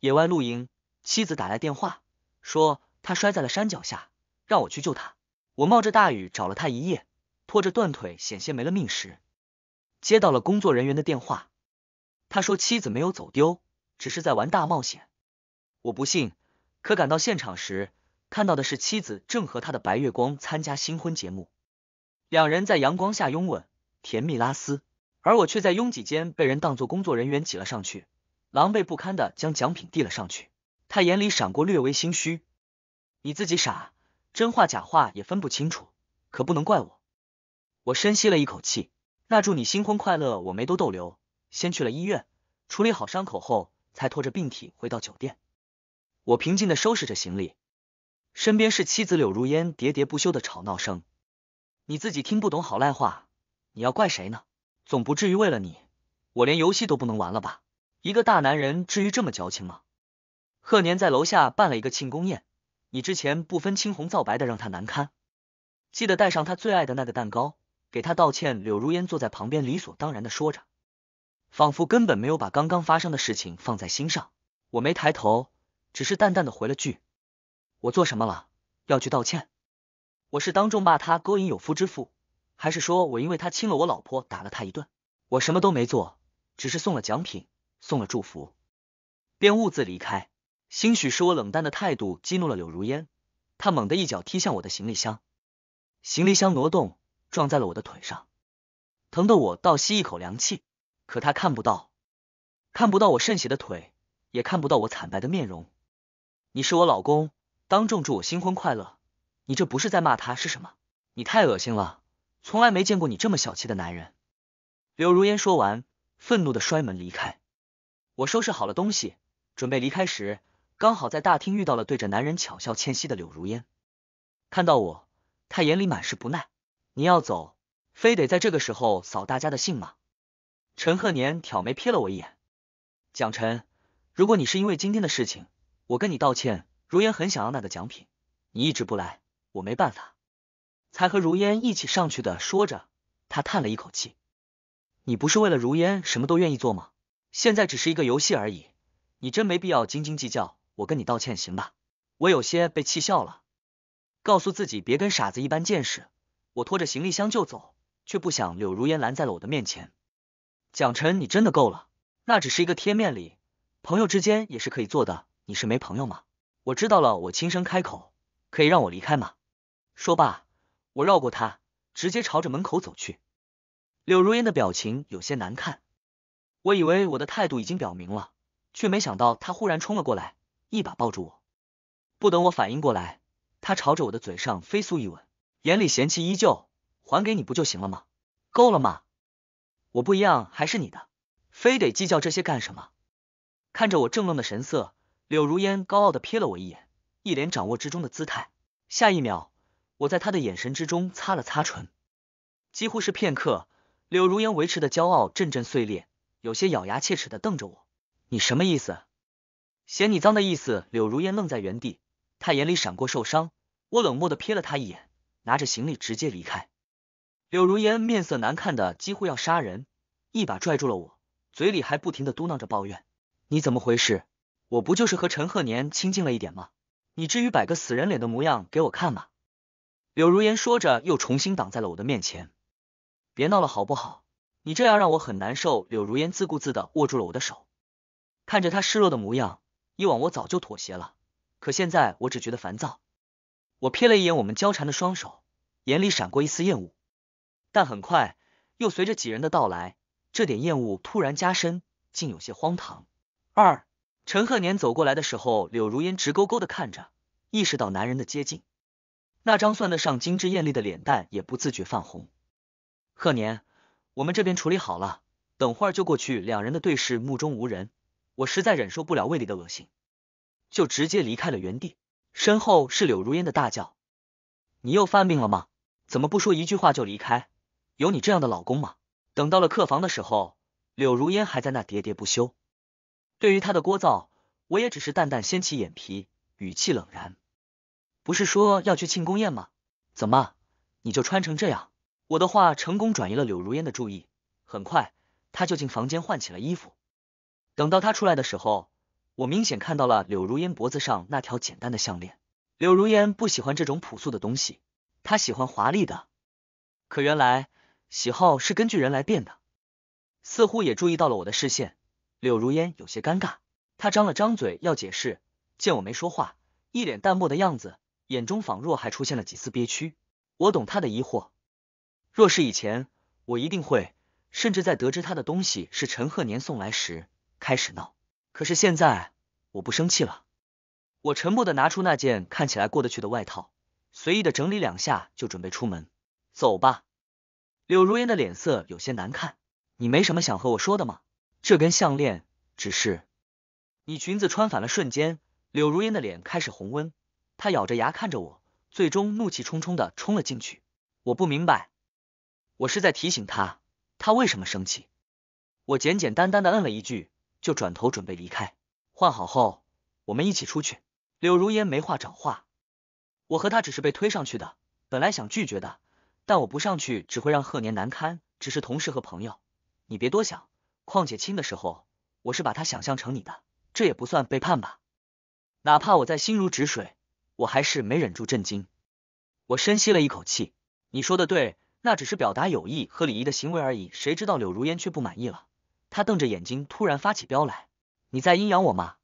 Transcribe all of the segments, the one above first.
野外露营，妻子打来电话说他摔在了山脚下，让我去救他。我冒着大雨找了他一夜，拖着断腿险些没了命时，接到了工作人员的电话。他说妻子没有走丢，只是在玩大冒险。我不信，可赶到现场时，看到的是妻子正和他的白月光参加新婚节目，两人在阳光下拥吻，甜蜜拉丝，而我却在拥挤间被人当作工作人员挤了上去。狼狈不堪的将奖品递了上去，他眼里闪过略微心虚。你自己傻，真话假话也分不清楚，可不能怪我。我深吸了一口气，那祝你新婚快乐。我没多逗留，先去了医院，处理好伤口后，才拖着病体回到酒店。我平静的收拾着行李，身边是妻子柳如烟喋喋不休的吵闹声。你自己听不懂好赖话，你要怪谁呢？总不至于为了你，我连游戏都不能玩了吧？一个大男人至于这么矫情吗？贺年在楼下办了一个庆功宴，你之前不分青红皂白的让他难堪，记得带上他最爱的那个蛋糕，给他道歉。柳如烟坐在旁边，理所当然的说着，仿佛根本没有把刚刚发生的事情放在心上。我没抬头，只是淡淡的回了句：“我做什么了，要去道歉？我是当众骂他勾引有夫之妇，还是说我因为他亲了我老婆，打了他一顿？我什么都没做，只是送了奖品。”送了祝福，便兀自离开。兴许是我冷淡的态度激怒了柳如烟，他猛地一脚踢向我的行李箱，行李箱挪动，撞在了我的腿上，疼得我倒吸一口凉气。可他看不到，看不到我渗血的腿，也看不到我惨白的面容。你是我老公，当众祝我新婚快乐，你这不是在骂他是什么？你太恶心了，从来没见过你这么小气的男人。柳如烟说完，愤怒的摔门离开。我收拾好了东西，准备离开时，刚好在大厅遇到了对着男人巧笑倩兮的柳如烟。看到我，他眼里满是不耐。你要走，非得在这个时候扫大家的兴吗？陈鹤年挑眉瞥了我一眼。蒋晨，如果你是因为今天的事情，我跟你道歉。如烟很想要那个奖品，你一直不来，我没办法，才和如烟一起上去的。说着，他叹了一口气。你不是为了如烟什么都愿意做吗？现在只是一个游戏而已，你真没必要斤斤计较。我跟你道歉，行吧？我有些被气笑了，告诉自己别跟傻子一般见识。我拖着行李箱就走，却不想柳如烟拦在了我的面前。蒋晨，你真的够了，那只是一个贴面礼，朋友之间也是可以做的。你是没朋友吗？我知道了，我轻声开口，可以让我离开吗？说罢，我绕过他，直接朝着门口走去。柳如烟的表情有些难看。我以为我的态度已经表明了，却没想到他忽然冲了过来，一把抱住我。不等我反应过来，他朝着我的嘴上飞速一吻，眼里嫌弃依旧。还给你不就行了吗？够了吗？我不一样，还是你的，非得计较这些干什么？看着我怔愣的神色，柳如烟高傲的瞥了我一眼，一脸掌握之中的姿态。下一秒，我在他的眼神之中擦了擦唇，几乎是片刻，柳如烟维持的骄傲阵阵碎裂。有些咬牙切齿的瞪着我，你什么意思？嫌你脏的意思？柳如烟愣在原地，她眼里闪过受伤。我冷漠的瞥了她一眼，拿着行李直接离开。柳如烟面色难看的几乎要杀人，一把拽住了我，嘴里还不停的嘟囔着抱怨：“你怎么回事？我不就是和陈鹤年亲近了一点吗？你至于摆个死人脸的模样给我看吗？”柳如烟说着，又重新挡在了我的面前：“别闹了，好不好？”你这样让我很难受。柳如烟自顾自的握住了我的手，看着她失落的模样，以往我早就妥协了，可现在我只觉得烦躁。我瞥了一眼我们交缠的双手，眼里闪过一丝厌恶，但很快又随着几人的到来，这点厌恶突然加深，竟有些荒唐。二陈鹤年走过来的时候，柳如烟直勾勾的看着，意识到男人的接近，那张算得上精致艳丽的脸蛋也不自觉泛红。鹤年。我们这边处理好了，等会儿就过去。两人的对视，目中无人。我实在忍受不了胃里的恶心，就直接离开了原地。身后是柳如烟的大叫：“你又犯病了吗？怎么不说一句话就离开？有你这样的老公吗？”等到了客房的时候，柳如烟还在那喋喋不休。对于她的聒噪，我也只是淡淡掀起眼皮，语气冷然：“不是说要去庆功宴吗？怎么你就穿成这样？”我的话成功转移了柳如烟的注意，很快她就进房间换起了衣服。等到她出来的时候，我明显看到了柳如烟脖子上那条简单的项链。柳如烟不喜欢这种朴素的东西，她喜欢华丽的。可原来喜好是根据人来变的。似乎也注意到了我的视线，柳如烟有些尴尬，她张了张嘴要解释，见我没说话，一脸淡漠的样子，眼中仿若还出现了几丝憋屈。我懂她的疑惑。若是以前，我一定会，甚至在得知他的东西是陈鹤年送来时开始闹。可是现在，我不生气了。我沉默的拿出那件看起来过得去的外套，随意的整理两下就准备出门。走吧。柳如烟的脸色有些难看。你没什么想和我说的吗？这根项链只是……你裙子穿反了。瞬间，柳如烟的脸开始红温。她咬着牙看着我，最终怒气冲冲的冲了进去。我不明白。我是在提醒他，他为什么生气？我简简单单的嗯了一句，就转头准备离开。换好后，我们一起出去。柳如烟没话找话，我和他只是被推上去的，本来想拒绝的，但我不上去只会让贺年难堪。只是同事和朋友，你别多想。况且亲的时候，我是把他想象成你的，这也不算背叛吧？哪怕我在心如止水，我还是没忍住震惊。我深吸了一口气，你说的对。那只是表达友谊和礼仪的行为而已，谁知道柳如烟却不满意了？她瞪着眼睛，突然发起飙来：“你在阴阳我吗？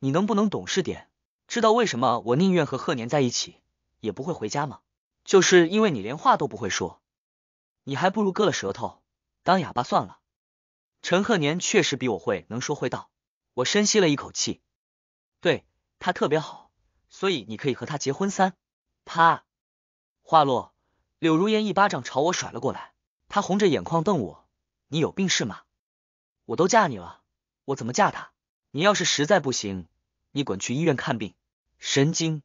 你能不能懂事点？知道为什么我宁愿和贺年在一起，也不会回家吗？就是因为你连话都不会说，你还不如割了舌头当哑巴算了。”陈贺年确实比我会能说会道，我深吸了一口气，对他特别好，所以你可以和他结婚三。啪，话落。柳如烟一巴掌朝我甩了过来，她红着眼眶瞪我：“你有病是吗？我都嫁你了，我怎么嫁他？你要是实在不行，你滚去医院看病，神经！”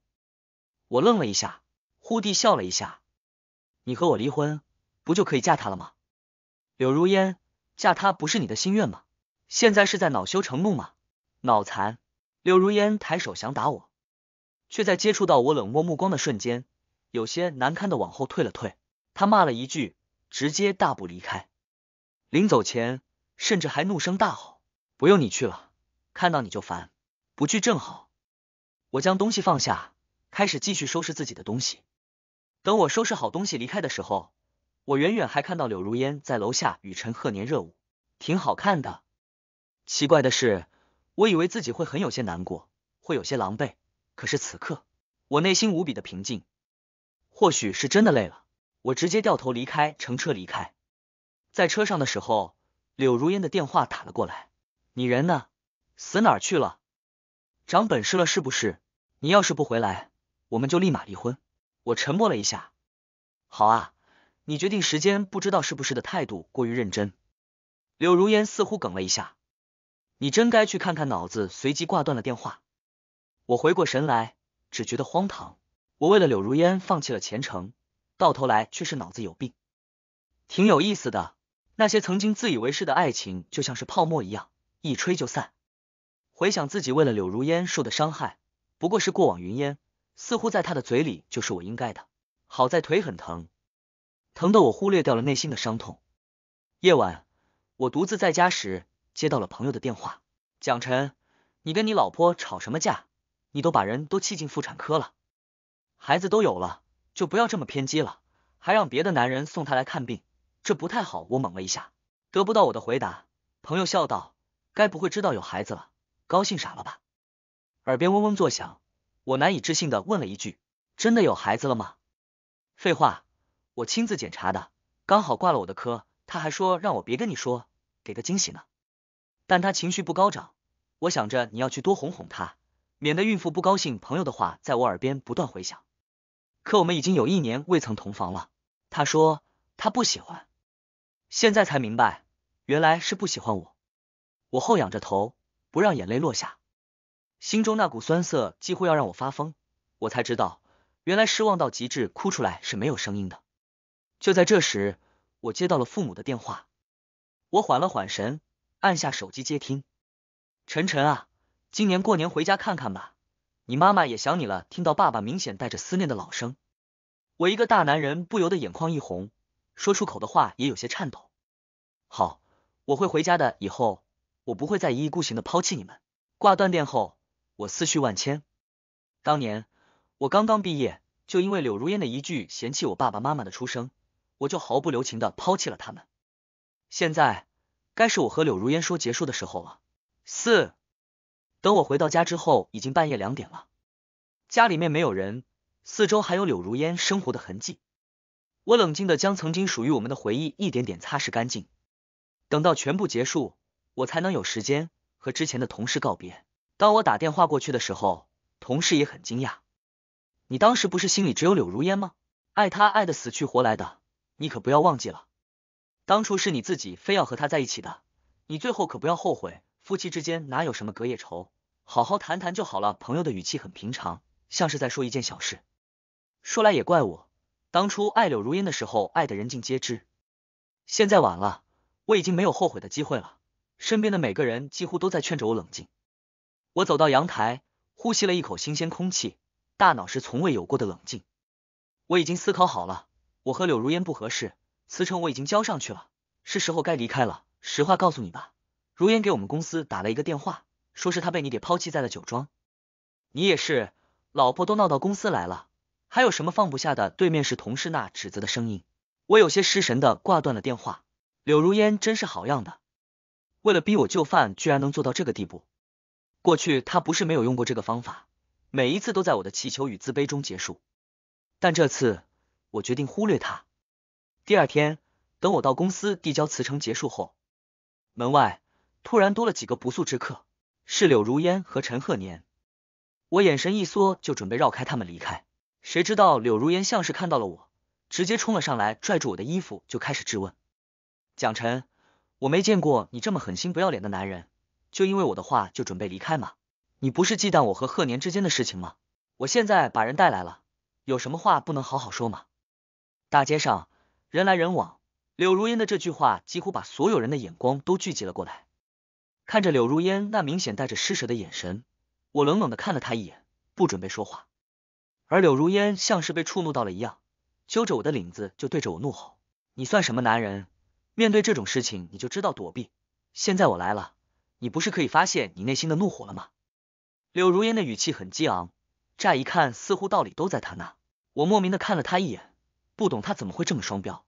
我愣了一下，忽地笑了一下：“你和我离婚，不就可以嫁他了吗？柳如烟，嫁他不是你的心愿吗？现在是在恼羞成怒吗？脑残！”柳如烟抬手想打我，却在接触到我冷漠目光的瞬间。有些难堪的往后退了退，他骂了一句，直接大步离开。临走前，甚至还怒声大吼：“不用你去了，看到你就烦，不去正好。”我将东西放下，开始继续收拾自己的东西。等我收拾好东西离开的时候，我远远还看到柳如烟在楼下与陈鹤年热舞，挺好看的。奇怪的是，我以为自己会很有些难过，会有些狼狈，可是此刻我内心无比的平静。或许是真的累了，我直接掉头离开，乘车离开。在车上的时候，柳如烟的电话打了过来，你人呢？死哪去了？长本事了是不是？你要是不回来，我们就立马离婚。我沉默了一下，好啊，你决定时间，不知道是不是的态度过于认真。柳如烟似乎哽了一下，你真该去看看脑子。随即挂断了电话。我回过神来，只觉得荒唐。我为了柳如烟放弃了前程，到头来却是脑子有病，挺有意思的。那些曾经自以为是的爱情，就像是泡沫一样，一吹就散。回想自己为了柳如烟受的伤害，不过是过往云烟，似乎在他的嘴里就是我应该的。好在腿很疼，疼的我忽略掉了内心的伤痛。夜晚，我独自在家时，接到了朋友的电话：“蒋晨，你跟你老婆吵什么架？你都把人都气进妇产科了。”孩子都有了，就不要这么偏激了，还让别的男人送她来看病，这不太好。我懵了一下，得不到我的回答，朋友笑道：“该不会知道有孩子了，高兴傻了吧？”耳边嗡嗡作响，我难以置信的问了一句：“真的有孩子了吗？”废话，我亲自检查的，刚好挂了我的科，他还说让我别跟你说，给个惊喜呢。但他情绪不高涨，我想着你要去多哄哄他，免得孕妇不高兴。朋友的话在我耳边不断回响。可我们已经有一年未曾同房了，他说他不喜欢，现在才明白，原来是不喜欢我。我后仰着头，不让眼泪落下，心中那股酸涩几乎要让我发疯。我才知道，原来失望到极致，哭出来是没有声音的。就在这时，我接到了父母的电话，我缓了缓神，按下手机接听。晨晨啊，今年过年回家看看吧。你妈妈也想你了，听到爸爸明显带着思念的老声，我一个大男人不由得眼眶一红，说出口的话也有些颤抖。好，我会回家的，以后我不会再一意孤行的抛弃你们。挂断电后，我思绪万千。当年我刚刚毕业，就因为柳如烟的一句嫌弃我爸爸妈妈的出生，我就毫不留情的抛弃了他们。现在该是我和柳如烟说结束的时候了。四。等我回到家之后，已经半夜两点了。家里面没有人，四周还有柳如烟生活的痕迹。我冷静的将曾经属于我们的回忆一点点擦拭干净。等到全部结束，我才能有时间和之前的同事告别。当我打电话过去的时候，同事也很惊讶：“你当时不是心里只有柳如烟吗？爱她爱的死去活来的，你可不要忘记了，当初是你自己非要和她在一起的。你最后可不要后悔。夫妻之间哪有什么隔夜仇？”好好谈谈就好了。朋友的语气很平常，像是在说一件小事。说来也怪我，当初爱柳如烟的时候，爱的人尽皆知。现在晚了，我已经没有后悔的机会了。身边的每个人几乎都在劝着我冷静。我走到阳台，呼吸了一口新鲜空气，大脑是从未有过的冷静。我已经思考好了，我和柳如烟不合适，辞呈我已经交上去了，是时候该离开了。实话告诉你吧，如烟给我们公司打了一个电话。说是他被你给抛弃在了酒庄，你也是，老婆都闹到公司来了，还有什么放不下的？对面是同事那指责的声音，我有些失神的挂断了电话。柳如烟真是好样的，为了逼我就范，居然能做到这个地步。过去他不是没有用过这个方法，每一次都在我的气球与自卑中结束。但这次我决定忽略他。第二天，等我到公司递交辞呈结束后，门外突然多了几个不速之客。是柳如烟和陈鹤年，我眼神一缩，就准备绕开他们离开。谁知道柳如烟像是看到了我，直接冲了上来，拽住我的衣服，就开始质问：“蒋晨，我没见过你这么狠心不要脸的男人，就因为我的话就准备离开吗？你不是忌惮我和鹤年之间的事情吗？我现在把人带来了，有什么话不能好好说吗？”大街上人来人往，柳如烟的这句话几乎把所有人的眼光都聚集了过来。看着柳如烟那明显带着施舍的眼神，我冷冷的看了他一眼，不准备说话。而柳如烟像是被触怒到了一样，揪着我的领子就对着我怒吼：“你算什么男人？面对这种事情你就知道躲避？现在我来了，你不是可以发泄你内心的怒火了吗？”柳如烟的语气很激昂，乍一看似乎道理都在他那。我莫名的看了他一眼，不懂他怎么会这么双标。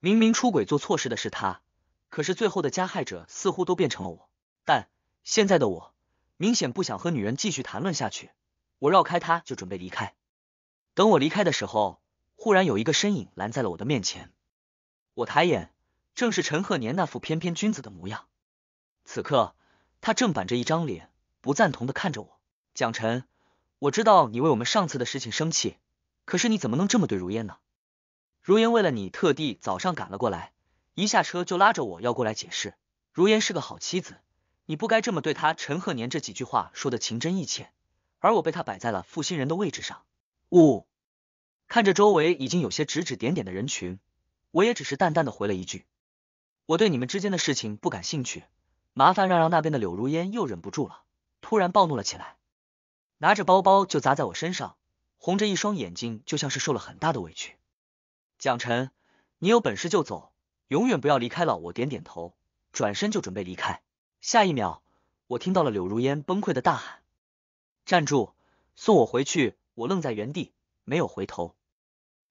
明明出轨做错事的是他，可是最后的加害者似乎都变成了我。但现在的我明显不想和女人继续谈论下去，我绕开她就准备离开。等我离开的时候，忽然有一个身影拦在了我的面前。我抬眼，正是陈鹤年那副翩翩君子的模样。此刻他正板着一张脸，不赞同的看着我。蒋晨，我知道你为我们上次的事情生气，可是你怎么能这么对如烟呢？如烟为了你特地早上赶了过来，一下车就拉着我要过来解释。如烟是个好妻子。你不该这么对他，陈鹤年这几句话说的情真意切，而我被他摆在了负心人的位置上。呜。看着周围已经有些指指点点的人群，我也只是淡淡的回了一句：“我对你们之间的事情不感兴趣。”麻烦让让那边的柳如烟又忍不住了，突然暴怒了起来，拿着包包就砸在我身上，红着一双眼睛，就像是受了很大的委屈。蒋晨，你有本事就走，永远不要离开了。我点点头，转身就准备离开。下一秒，我听到了柳如烟崩溃的大喊：“站住，送我回去！”我愣在原地，没有回头。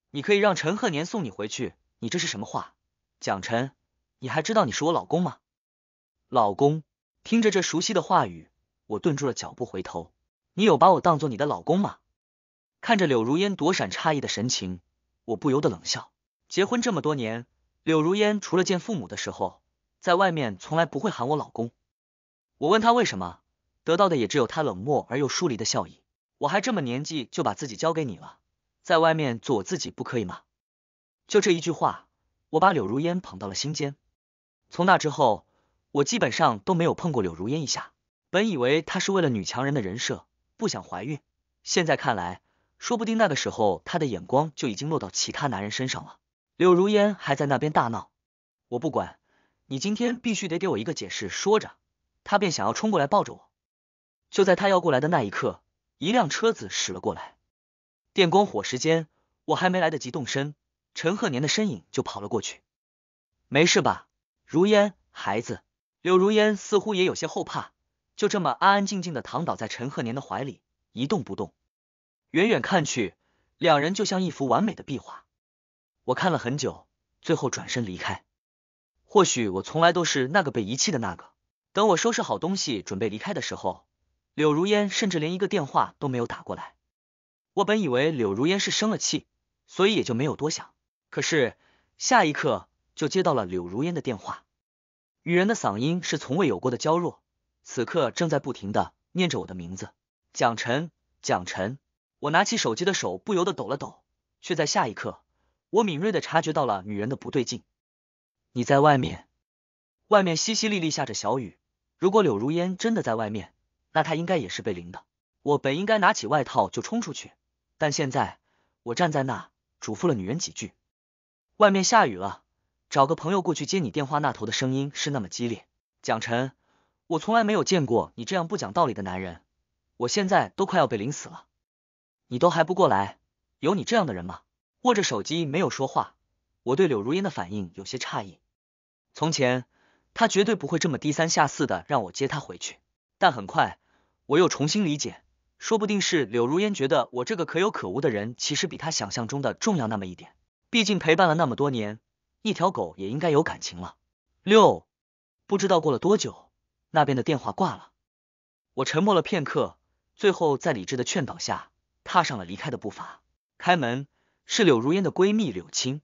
你可以让陈鹤年送你回去，你这是什么话，蒋晨？你还知道你是我老公吗？老公，听着这熟悉的话语，我顿住了脚步，回头。你有把我当做你的老公吗？看着柳如烟躲闪、诧异的神情，我不由得冷笑。结婚这么多年，柳如烟除了见父母的时候，在外面从来不会喊我老公。我问他为什么得到的也只有他冷漠而又疏离的笑意。我还这么年纪就把自己交给你了，在外面做我自己不可以吗？就这一句话，我把柳如烟捧到了心间。从那之后，我基本上都没有碰过柳如烟一下。本以为她是为了女强人的人设不想怀孕，现在看来，说不定那个时候她的眼光就已经落到其他男人身上了。柳如烟还在那边大闹，我不管你今天必须得给我一个解释。说着。他便想要冲过来抱着我，就在他要过来的那一刻，一辆车子驶了过来，电光火石间，我还没来得及动身，陈鹤年的身影就跑了过去。没事吧，如烟孩子？柳如烟似乎也有些后怕，就这么安安静静的躺倒在陈鹤年的怀里，一动不动。远远看去，两人就像一幅完美的壁画。我看了很久，最后转身离开。或许我从来都是那个被遗弃的那个。等我收拾好东西准备离开的时候，柳如烟甚至连一个电话都没有打过来。我本以为柳如烟是生了气，所以也就没有多想。可是下一刻就接到了柳如烟的电话，女人的嗓音是从未有过的娇弱，此刻正在不停的念着我的名字，蒋晨，蒋晨。我拿起手机的手不由得抖了抖，却在下一刻，我敏锐的察觉到了女人的不对劲。你在外面？外面淅淅沥沥下着小雨。如果柳如烟真的在外面，那她应该也是被淋的。我本应该拿起外套就冲出去，但现在我站在那，嘱咐了女人几句。外面下雨了，找个朋友过去接你。电话那头的声音是那么激烈。蒋晨，我从来没有见过你这样不讲道理的男人。我现在都快要被淋死了，你都还不过来，有你这样的人吗？握着手机没有说话，我对柳如烟的反应有些诧异。从前。他绝对不会这么低三下四的让我接他回去，但很快我又重新理解，说不定是柳如烟觉得我这个可有可无的人，其实比她想象中的重要那么一点，毕竟陪伴了那么多年，一条狗也应该有感情了。六，不知道过了多久，那边的电话挂了，我沉默了片刻，最后在理智的劝导下，踏上了离开的步伐。开门是柳如烟的闺蜜柳青，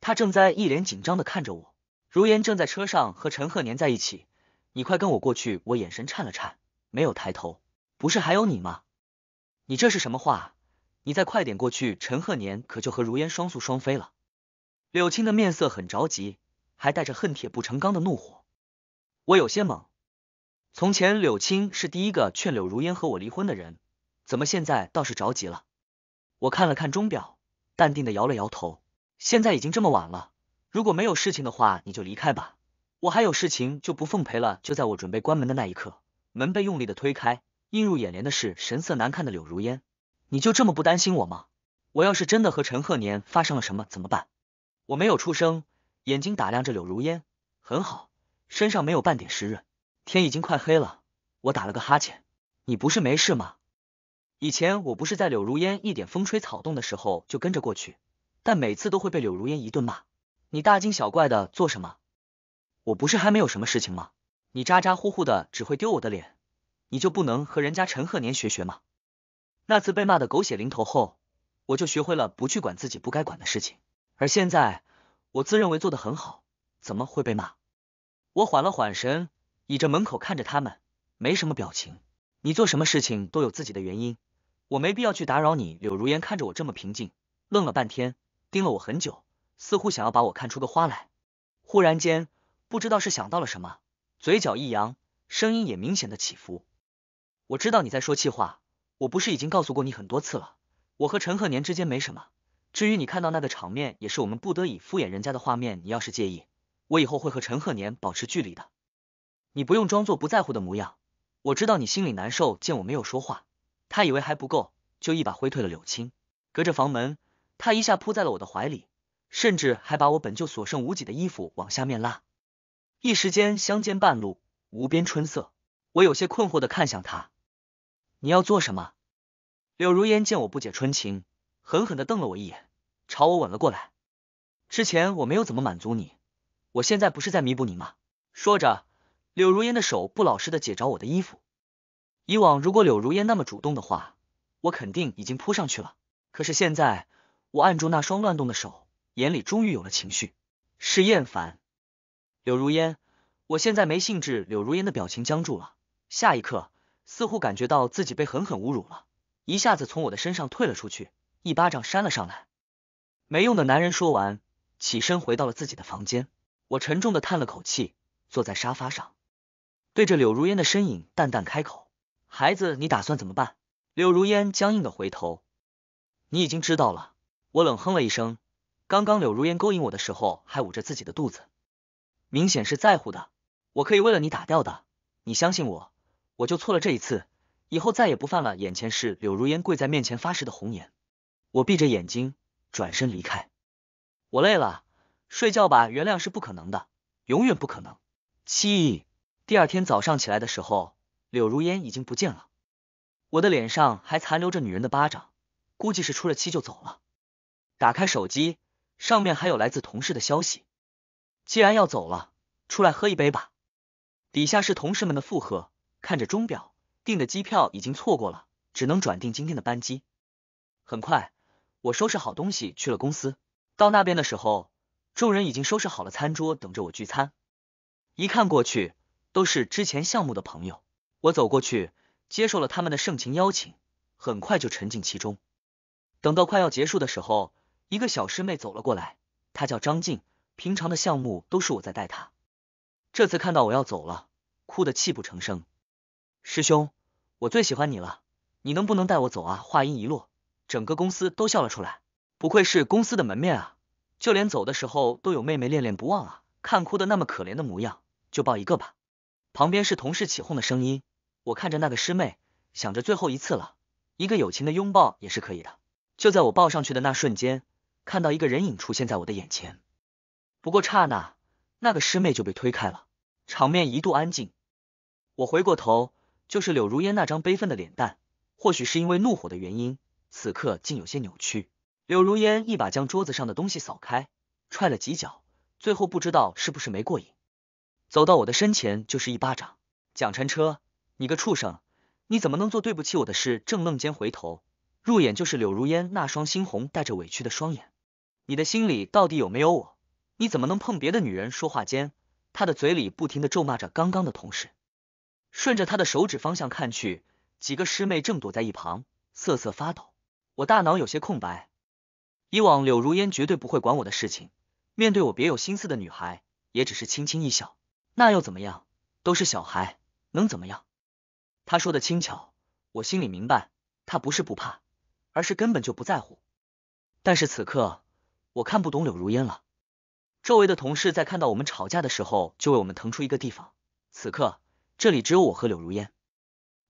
她正在一脸紧张的看着我。如烟正在车上和陈鹤年在一起，你快跟我过去！我眼神颤了颤，没有抬头。不是还有你吗？你这是什么话？你再快点过去，陈鹤年可就和如烟双宿双飞了。柳青的面色很着急，还带着恨铁不成钢的怒火。我有些懵。从前柳青是第一个劝柳如烟和我离婚的人，怎么现在倒是着急了？我看了看钟表，淡定的摇了摇头。现在已经这么晚了。如果没有事情的话，你就离开吧，我还有事情就不奉陪了。就在我准备关门的那一刻，门被用力的推开，映入眼帘的是神色难看的柳如烟。你就这么不担心我吗？我要是真的和陈鹤年发生了什么怎么办？我没有出声，眼睛打量着柳如烟，很好，身上没有半点湿润。天已经快黑了，我打了个哈欠。你不是没事吗？以前我不是在柳如烟一点风吹草动的时候就跟着过去，但每次都会被柳如烟一顿骂。你大惊小怪的做什么？我不是还没有什么事情吗？你咋咋呼呼的只会丢我的脸，你就不能和人家陈鹤年学学吗？那次被骂的狗血淋头后，我就学会了不去管自己不该管的事情。而现在，我自认为做的很好，怎么会被骂？我缓了缓神，倚着门口看着他们，没什么表情。你做什么事情都有自己的原因，我没必要去打扰你。柳如烟看着我这么平静，愣了半天，盯了我很久。似乎想要把我看出个花来，忽然间不知道是想到了什么，嘴角一扬，声音也明显的起伏。我知道你在说气话，我不是已经告诉过你很多次了，我和陈鹤年之间没什么。至于你看到那个场面，也是我们不得已敷衍人家的画面。你要是介意，我以后会和陈鹤年保持距离的。你不用装作不在乎的模样，我知道你心里难受。见我没有说话，他以为还不够，就一把挥退了柳青。隔着房门，他一下扑在了我的怀里。甚至还把我本就所剩无几的衣服往下面拉，一时间乡间半路无边春色。我有些困惑的看向他：“你要做什么？”柳如烟见我不解春情，狠狠的瞪了我一眼，朝我吻了过来。之前我没有怎么满足你，我现在不是在弥补你吗？说着，柳如烟的手不老实的解着我的衣服。以往如果柳如烟那么主动的话，我肯定已经扑上去了。可是现在，我按住那双乱动的手。眼里终于有了情绪，是厌烦。柳如烟，我现在没兴致。柳如烟的表情僵住了，下一刻似乎感觉到自己被狠狠侮辱了，一下子从我的身上退了出去，一巴掌扇了上来。没用的男人说完，起身回到了自己的房间。我沉重的叹了口气，坐在沙发上，对着柳如烟的身影淡淡开口：“孩子，你打算怎么办？”柳如烟僵硬的回头：“你已经知道了。”我冷哼了一声。刚刚柳如烟勾引我的时候，还捂着自己的肚子，明显是在乎的。我可以为了你打掉的，你相信我，我就错了这一次，以后再也不犯了。眼前是柳如烟跪在面前发誓的红颜，我闭着眼睛转身离开。我累了，睡觉吧。原谅是不可能的，永远不可能。七，第二天早上起来的时候，柳如烟已经不见了，我的脸上还残留着女人的巴掌，估计是出了气就走了。打开手机。上面还有来自同事的消息。既然要走了，出来喝一杯吧。底下是同事们的附和。看着钟表，订的机票已经错过了，只能转订今天的班机。很快，我收拾好东西去了公司。到那边的时候，众人已经收拾好了餐桌，等着我聚餐。一看过去，都是之前项目的朋友。我走过去，接受了他们的盛情邀请，很快就沉浸其中。等到快要结束的时候。一个小师妹走了过来，她叫张静，平常的项目都是我在带她。这次看到我要走了，哭得泣不成声。师兄，我最喜欢你了，你能不能带我走啊？话音一落，整个公司都笑了出来。不愧是公司的门面啊，就连走的时候都有妹妹恋恋不忘啊。看哭的那么可怜的模样，就抱一个吧。旁边是同事起哄的声音。我看着那个师妹，想着最后一次了，一个友情的拥抱也是可以的。就在我抱上去的那瞬间。看到一个人影出现在我的眼前，不过刹那，那个师妹就被推开了，场面一度安静。我回过头，就是柳如烟那张悲愤的脸蛋，或许是因为怒火的原因，此刻竟有些扭曲。柳如烟一把将桌子上的东西扫开，踹了几脚，最后不知道是不是没过瘾，走到我的身前就是一巴掌。蒋晨车，你个畜生，你怎么能做对不起我的事？正愣间回头，入眼就是柳如烟那双猩红、带着委屈的双眼。你的心里到底有没有我？你怎么能碰别的女人？说话间，他的嘴里不停的咒骂着刚刚的同事。顺着他的手指方向看去，几个师妹正躲在一旁瑟瑟发抖。我大脑有些空白。以往柳如烟绝对不会管我的事情，面对我别有心思的女孩，也只是轻轻一笑。那又怎么样？都是小孩，能怎么样？他说的轻巧，我心里明白，他不是不怕，而是根本就不在乎。但是此刻。我看不懂柳如烟了。周围的同事在看到我们吵架的时候，就为我们腾出一个地方。此刻，这里只有我和柳如烟。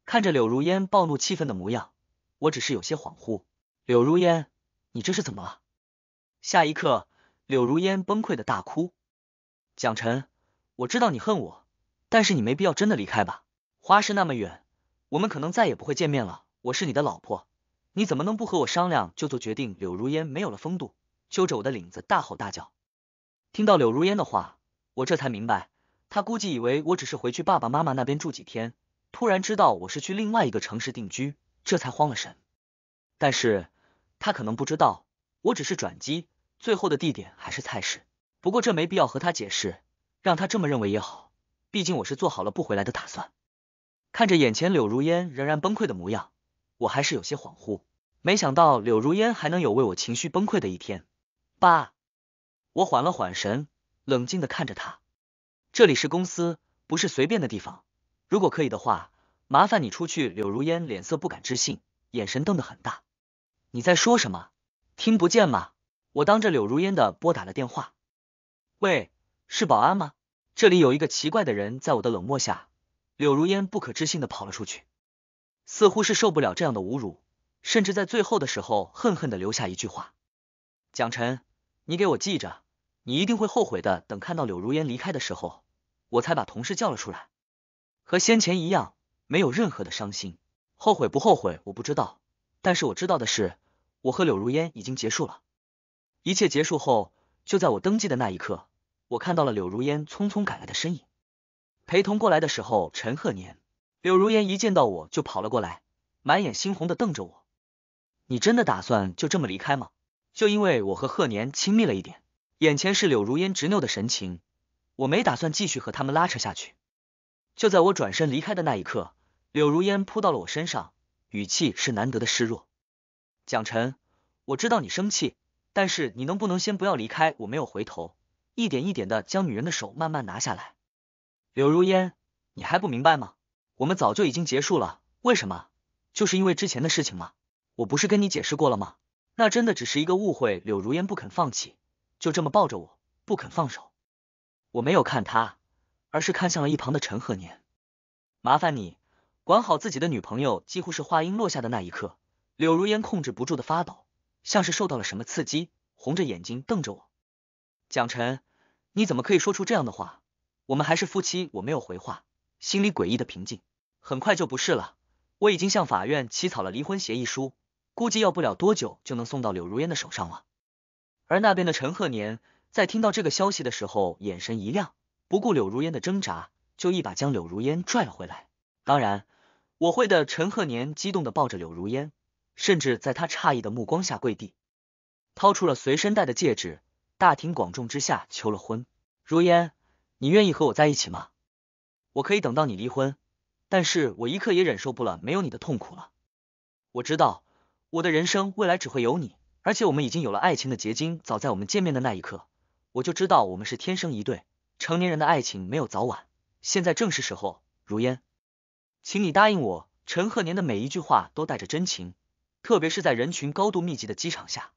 看着柳如烟暴怒气愤的模样，我只是有些恍惚。柳如烟，你这是怎么了？下一刻，柳如烟崩溃的大哭。蒋晨，我知道你恨我，但是你没必要真的离开吧？花市那么远，我们可能再也不会见面了。我是你的老婆，你怎么能不和我商量就做决定？柳如烟没有了风度。揪着我的领子大吼大叫。听到柳如烟的话，我这才明白，他估计以为我只是回去爸爸妈妈那边住几天，突然知道我是去另外一个城市定居，这才慌了神。但是，他可能不知道，我只是转机，最后的地点还是菜市。不过这没必要和他解释，让他这么认为也好，毕竟我是做好了不回来的打算。看着眼前柳如烟仍然崩溃的模样，我还是有些恍惚。没想到柳如烟还能有为我情绪崩溃的一天。爸，我缓了缓神，冷静的看着他。这里是公司，不是随便的地方。如果可以的话，麻烦你出去。柳如烟脸色不敢置信，眼神瞪得很大。你在说什么？听不见吗？我当着柳如烟的拨打了电话。喂，是保安吗？这里有一个奇怪的人。在我的冷漠下，柳如烟不可置信的跑了出去，似乎是受不了这样的侮辱，甚至在最后的时候恨恨的留下一句话：蒋晨。你给我记着，你一定会后悔的。等看到柳如烟离开的时候，我才把同事叫了出来，和先前一样，没有任何的伤心，后悔不后悔我不知道，但是我知道的是，我和柳如烟已经结束了。一切结束后，就在我登记的那一刻，我看到了柳如烟匆匆赶来的身影，陪同过来的时候，陈鹤年、柳如烟一见到我就跑了过来，满眼猩红的瞪着我：“你真的打算就这么离开吗？”就因为我和贺年亲密了一点，眼前是柳如烟执拗的神情，我没打算继续和他们拉扯下去。就在我转身离开的那一刻，柳如烟扑到了我身上，语气是难得的示弱。蒋晨，我知道你生气，但是你能不能先不要离开？我没有回头，一点一点的将女人的手慢慢拿下来。柳如烟，你还不明白吗？我们早就已经结束了，为什么？就是因为之前的事情吗？我不是跟你解释过了吗？那真的只是一个误会，柳如烟不肯放弃，就这么抱着我不肯放手。我没有看他，而是看向了一旁的陈鹤年。麻烦你管好自己的女朋友。几乎是话音落下的那一刻，柳如烟控制不住的发抖，像是受到了什么刺激，红着眼睛瞪着我。蒋晨，你怎么可以说出这样的话？我们还是夫妻。我没有回话，心里诡异的平静，很快就不是了。我已经向法院起草了离婚协议书。估计要不了多久就能送到柳如烟的手上了。而那边的陈鹤年在听到这个消息的时候，眼神一亮，不顾柳如烟的挣扎，就一把将柳如烟拽了回来。当然，我会的。陈鹤年激动的抱着柳如烟，甚至在他诧异的目光下跪地，掏出了随身带的戒指，大庭广众之下求了婚。如烟，你愿意和我在一起吗？我可以等到你离婚，但是我一刻也忍受不了没有你的痛苦了。我知道。我的人生未来只会有你，而且我们已经有了爱情的结晶。早在我们见面的那一刻，我就知道我们是天生一对。成年人的爱情没有早晚，现在正是时候。如烟，请你答应我。陈鹤年的每一句话都带着真情，特别是在人群高度密集的机场下，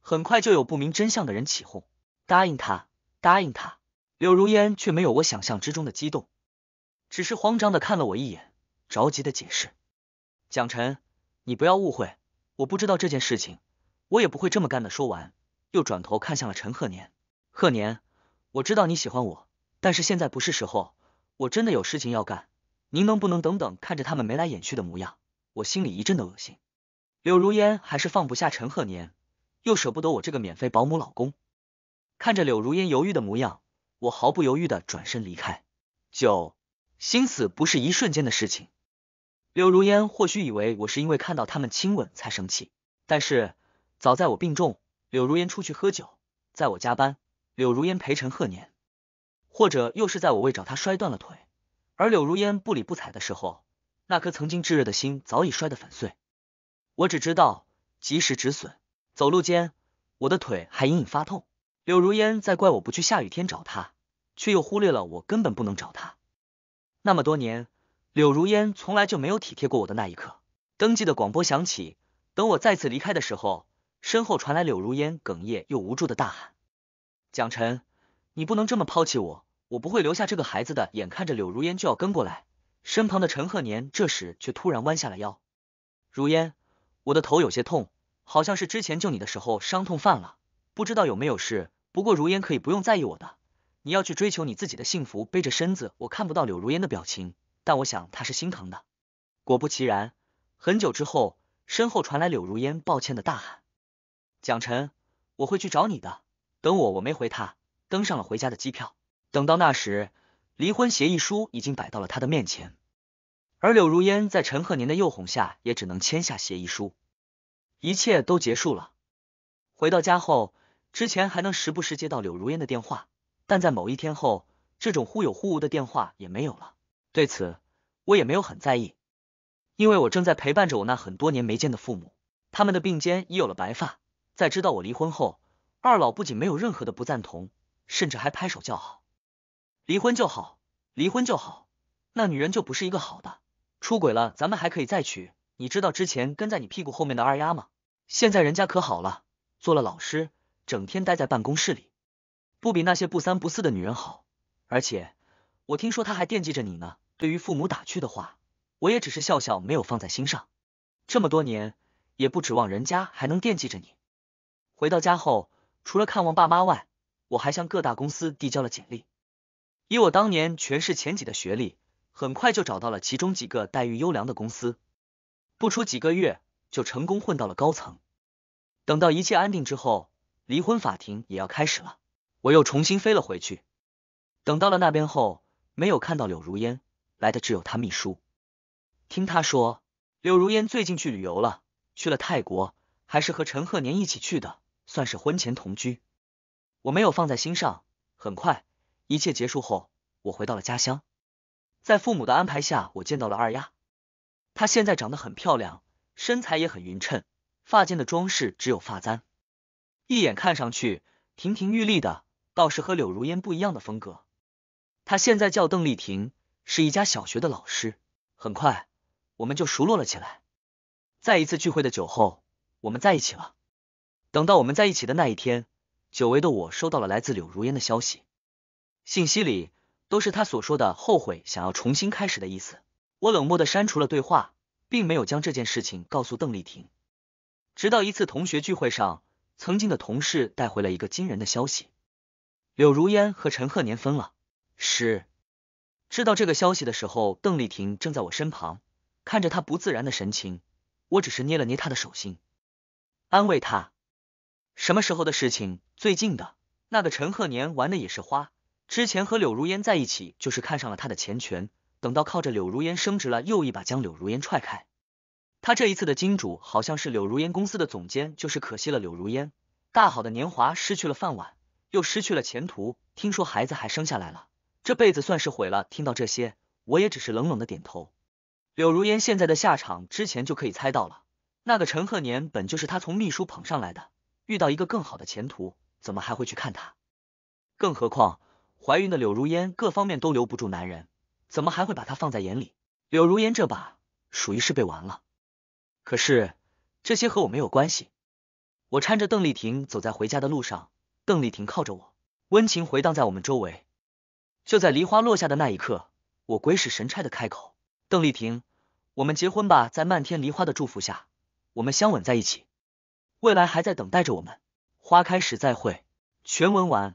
很快就有不明真相的人起哄，答应他，答应他。柳如烟却没有我想象之中的激动，只是慌张的看了我一眼，着急的解释：“蒋晨，你不要误会。”我不知道这件事情，我也不会这么干的。说完，又转头看向了陈鹤年。鹤年，我知道你喜欢我，但是现在不是时候，我真的有事情要干。您能不能等等？看着他们眉来眼去的模样，我心里一阵的恶心。柳如烟还是放不下陈鹤年，又舍不得我这个免费保姆老公。看着柳如烟犹豫的模样，我毫不犹豫的转身离开。九，心思不是一瞬间的事情。柳如烟或许以为我是因为看到他们亲吻才生气，但是早在我病重，柳如烟出去喝酒，在我加班，柳如烟陪陈鹤年，或者又是在我为找他摔断了腿，而柳如烟不理不睬的时候，那颗曾经炙热的心早已摔得粉碎。我只知道及时止损。走路间，我的腿还隐隐发痛。柳如烟在怪我不去下雨天找他，却又忽略了我根本不能找他。那么多年。柳如烟从来就没有体贴过我的那一刻，登记的广播响起。等我再次离开的时候，身后传来柳如烟哽咽又无助的大喊：“蒋晨，你不能这么抛弃我，我不会留下这个孩子的。”眼看着柳如烟就要跟过来，身旁的陈鹤年这时却突然弯下了腰：“如烟，我的头有些痛，好像是之前救你的时候伤痛犯了，不知道有没有事。不过如烟可以不用在意我的，你要去追求你自己的幸福。”背着身子，我看不到柳如烟的表情。但我想他是心疼的。果不其然，很久之后，身后传来柳如烟抱歉的大喊：“蒋晨，我会去找你的。”等我，我没回他，登上了回家的机票。等到那时，离婚协议书已经摆到了他的面前，而柳如烟在陈鹤年的诱哄下，也只能签下协议书。一切都结束了。回到家后，之前还能时不时接到柳如烟的电话，但在某一天后，这种忽有忽无的电话也没有了。对此，我也没有很在意，因为我正在陪伴着我那很多年没见的父母，他们的鬓间已有了白发。在知道我离婚后，二老不仅没有任何的不赞同，甚至还拍手叫好：“离婚就好，离婚就好。”那女人就不是一个好的，出轨了咱们还可以再娶。你知道之前跟在你屁股后面的二丫吗？现在人家可好了，做了老师，整天待在办公室里，不比那些不三不四的女人好。而且我听说她还惦记着你呢。对于父母打趣的话，我也只是笑笑，没有放在心上。这么多年，也不指望人家还能惦记着你。回到家后，除了看望爸妈外，我还向各大公司递交了简历。以我当年全市前几的学历，很快就找到了其中几个待遇优良的公司。不出几个月，就成功混到了高层。等到一切安定之后，离婚法庭也要开始了，我又重新飞了回去。等到了那边后，没有看到柳如烟。来的只有他秘书。听他说，柳如烟最近去旅游了，去了泰国，还是和陈鹤年一起去的，算是婚前同居。我没有放在心上。很快，一切结束后，我回到了家乡，在父母的安排下，我见到了二丫。她现在长得很漂亮，身材也很匀称，发间的装饰只有发簪，一眼看上去亭亭玉立的，倒是和柳如烟不一样的风格。她现在叫邓丽婷。是一家小学的老师，很快我们就熟络了起来。在一次聚会的酒后，我们在一起了。等到我们在一起的那一天，久违的我收到了来自柳如烟的消息，信息里都是他所说的后悔、想要重新开始的意思。我冷漠的删除了对话，并没有将这件事情告诉邓丽婷。直到一次同学聚会上，曾经的同事带回了一个惊人的消息：柳如烟和陈鹤年分了，是。知道这个消息的时候，邓丽婷正在我身旁，看着她不自然的神情，我只是捏了捏她的手心，安慰她。什么时候的事情？最近的。那个陈鹤年玩的也是花，之前和柳如烟在一起，就是看上了他的钱权，等到靠着柳如烟升职了，又一把将柳如烟踹开。他这一次的金主好像是柳如烟公司的总监，就是可惜了柳如烟，大好的年华失去了饭碗，又失去了前途。听说孩子还生下来了。这辈子算是毁了。听到这些，我也只是冷冷的点头。柳如烟现在的下场，之前就可以猜到了。那个陈鹤年本就是他从秘书捧上来的，遇到一个更好的前途，怎么还会去看他？更何况怀孕的柳如烟各方面都留不住男人，怎么还会把她放在眼里？柳如烟这把属于是被玩了。可是这些和我没有关系。我搀着邓丽婷走在回家的路上，邓丽婷靠着我，温情回荡在我们周围。就在梨花落下的那一刻，我鬼使神差的开口：“邓丽婷，我们结婚吧。”在漫天梨花的祝福下，我们相吻在一起。未来还在等待着我们。花开时再会。全文完。